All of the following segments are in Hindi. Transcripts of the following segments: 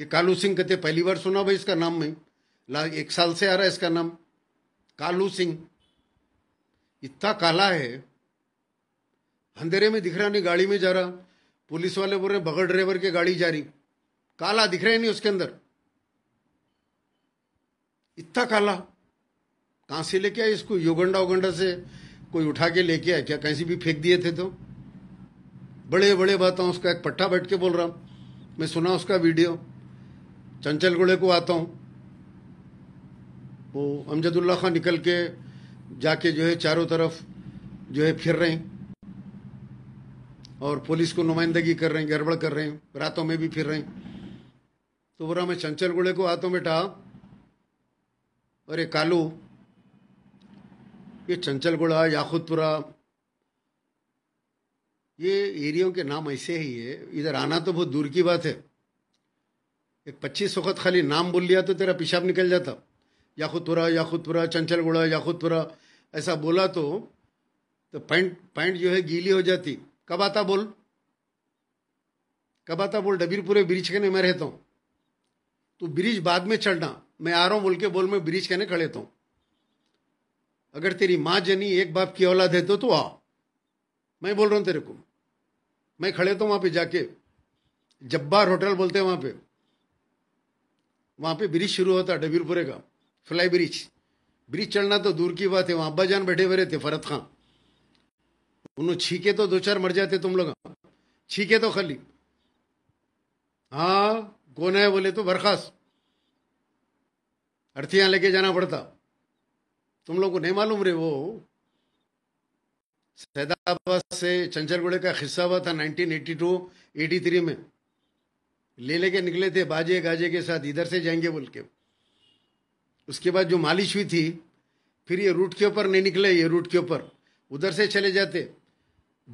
ये कालू सिंह कहते पहली बार सुना भाई इसका नाम में ला एक साल से आ रहा है इसका नाम कालू सिंह इतना काला है अंधेरे में दिख रहा नहीं गाड़ी में जा रहा पुलिस वाले बोल रहे बगड़ ड्राइवर के गाड़ी जा रही काला दिख रहा है नहीं उसके अंदर इतना काला कहां से लेके आए इसको योगंडा उगंडा से कोई उठा के लेके आया क्या कैसे भी फेंक दिए थे तो बड़े बड़े बात उसका एक पट्टा बैठ के बोल रहा मैं सुना उसका वीडियो चंचल गुड़े को आता हूँ वो अमजदुल्ला खान निकल के जाके जो है चारों तरफ जो है फिर रहे हैं और पुलिस को नुमाइंदगी कर रहे हैं गड़बड़ कर रहे हैं रातों में भी फिर रहे हैं तो बोरा मैं चंचल गुड़े को आता हूँ बेटा अरे कालू ये चंचल गुड़ा याकुतपुरा ये एरियो के नाम ऐसे ही है इधर आना तो बहुत दूर की बात है एक पच्चीस वक्त खाली नाम बोल लिया तो तेरा पेशाब निकल जाता याखुतपुरा याखुतपुरा चंचलगुड़ा याखुतपुरा ऐसा बोला तो तो पैंट पैंट जो है गीली हो जाती कब आता बोल कब आता बोल डबीरपुरे ब्रिज के मैं रहता हूँ तो ब्रिज बाद में चढ़ना मैं आ रहा हूँ बोल के बोल मैं ब्रिज कहने खड़े तो अगर तेरी माँ जनी एक बाप की औलाद है तो तू आ मैं बोल रहा हूँ तेरे को मैं खड़े तो वहाँ पे जाके जब्बार होटल बोलते हैं वहाँ पे वहाँ पे ब्रिज शुरू होता डबीरपुरे का फ्लाई ब्रिज ब्रिज चढ़ना तो दूर की बात है वहाँ अब्बा जान बैठे हुए थे फरत खां उन्होंने छीके तो दो चार मर जाते तुम लोग छीके तो खाली हाँ कौन है बोले तो बर्खास्त अर्थियां लेके जाना पड़ता तुम लोग को नहीं मालूम रे वो सैदाबाद से चंचलगुड़े का हिस्सा हुआ था 1982 83 में ले लेके निकले थे बाजे गाजे के साथ इधर से जाएंगे बोल के उसके बाद जो मालिश हुई थी फिर ये रूट के ऊपर नहीं निकले ये रूट के ऊपर उधर से चले जाते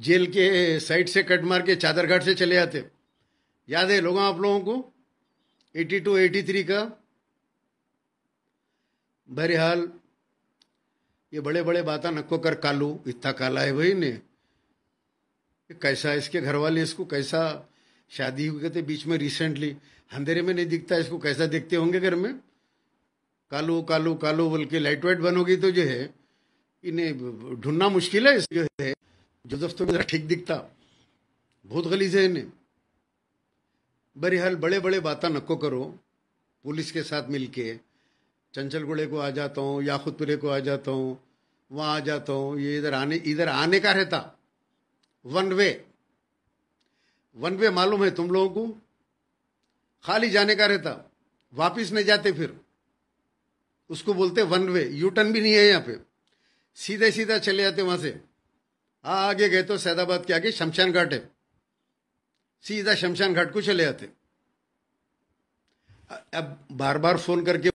जेल के साइड से कट मार के चादर घाट से चले जाते याद है लोगों आप लोगों को एटी टू एटी थ्री का बहरहाल ये बड़े बड़े बात नको कर कालू इतना काला है वही ने कैसा इसके घर वाले इसको कैसा शादी हुई थे बीच में रिसेंटली अंधेरे में नहीं दिखता इसको कैसा देखते होंगे घर में कालो कालो कालो बोल के लाइट वाइट बनोगी तो जो है इन्हें ढूंढना मुश्किल है जो है जोसफ तो मेरा ठीक दिखता बहुत गलीज है इन्हें बहरहाल बड़े बड़े बात नको करो पुलिस के साथ मिलके चंचल गुड़े को आ जाता हूँ याकुतपुरे को आ जाता हूँ वहाँ आ जाता हूँ ये इधर आने इधर आने का रहता वन वे वन वे मालूम है तुम लोगों को खाली जाने का रहता वापिस नहीं जाते फिर उसको बोलते वन वे यू टर्न भी नहीं है यहाँ पे सीधे सीधा चले जाते वहां से आगे गए तो सैदाबाद के आगे शमशान घाट है सीधा शमशान घाट को चले जाते अब बार बार फोन करके